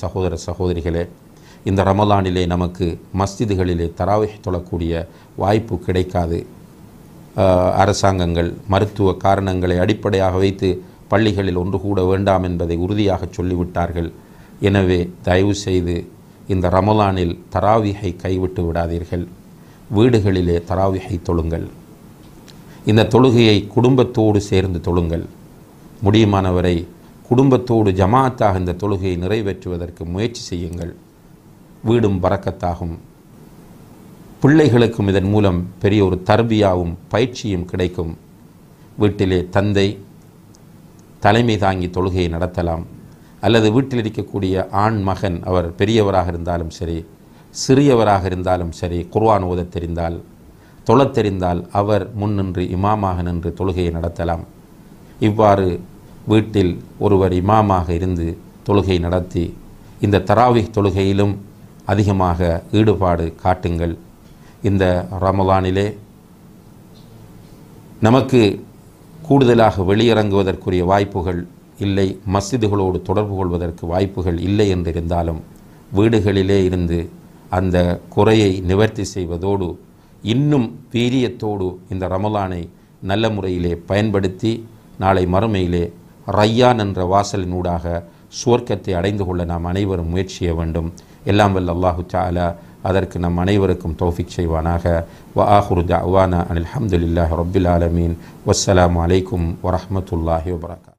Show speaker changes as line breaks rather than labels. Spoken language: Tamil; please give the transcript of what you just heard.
சகோதர சகோதரிகளே இந்த ரமலானிலே நமக்கு மஸ்ஜிதுகளிலே தராவை தொழக்கூடிய வாய்ப்பு கிடைக்காது அரசாங்கங்கள் மருத்துவ காரணங்களை அடிப்படையாக வைத்து பள்ளிகளில் ஒன்று கூட வேண்டாம் என்பதை உறுதியாக சொல்லிவிட்டார்கள் எனவே தயவு செய்து இந்த ரமலானில் தராவிகை கைவிட்டு விடாதீர்கள் வீடுகளிலே தராவிகை தொழுங்கள் இந்த தொழுகையை குடும்பத்தோடு சேர்ந்து தொழுங்கள் முடியுமானவரை குடும்பத்தோடு ஜமாத்தாக இந்த தொழுகையை நிறைவேற்றுவதற்கு முயற்சி செய்யுங்கள் வீடும் பறக்கத்தாகும் பிள்ளைகளுக்கும் இதன் மூலம் பெரிய ஒரு தர்பியாவும் பயிற்சியும் கிடைக்கும் வீட்டிலே தந்தை தலைமை தாங்கி தொழுகையை நடத்தலாம் அல்லது வீட்டில் இருக்கக்கூடிய ஆண் மகன் அவர் பெரியவராக இருந்தாலும் சரி சிறியவராக இருந்தாலும் சரி குர்வான் ஓத தெரிந்தால் தொழத் தெரிந்தால் அவர் முன்னின்று இமாமாக நின்று தொழுகையை நடத்தலாம் இவ்வாறு வீட்டில் ஒருவர் இமாமாக இருந்து தொழுகை நடத்தி இந்த தராவி தொழுகையிலும் அதிகமாக ஈடுபாடு காட்டுங்கள் இந்த ரமலானிலே நமக்கு கூடுதலாக வெளியிறங்குவதற்குரிய வாய்ப்புகள் இல்லை மஸ்ஜிதுகளோடு தொடர்பு கொள்வதற்கு வாய்ப்புகள் இல்லை என்றிருந்தாலும் வீடுகளிலே இருந்து அந்த குறையை நிவர்த்தி செய்வதோடு இன்னும் வீரியத்தோடு இந்த ரமலானை நல்ல முறையிலே பயன்படுத்தி நாளை மறுமையிலே ரையான் என்ற வாசலினூடாக சுவர்க்கத்தை அடைந்து கொள்ள நாம் அனைவரும் முயற்சிய வேண்டும் எல்லாம் வல்ல அல்லாஹு தாலா அதற்கு நம் அனைவருக்கும் தௌஃபிக் செய்வானாக வ ஆஹுரு தவானா அனில் அஹமதுல்லாஹ் ரபுல் ஆலமீன் வஸ்ஸலாம் அலைக்கும் வரமத்துல்லாஹி வபரகா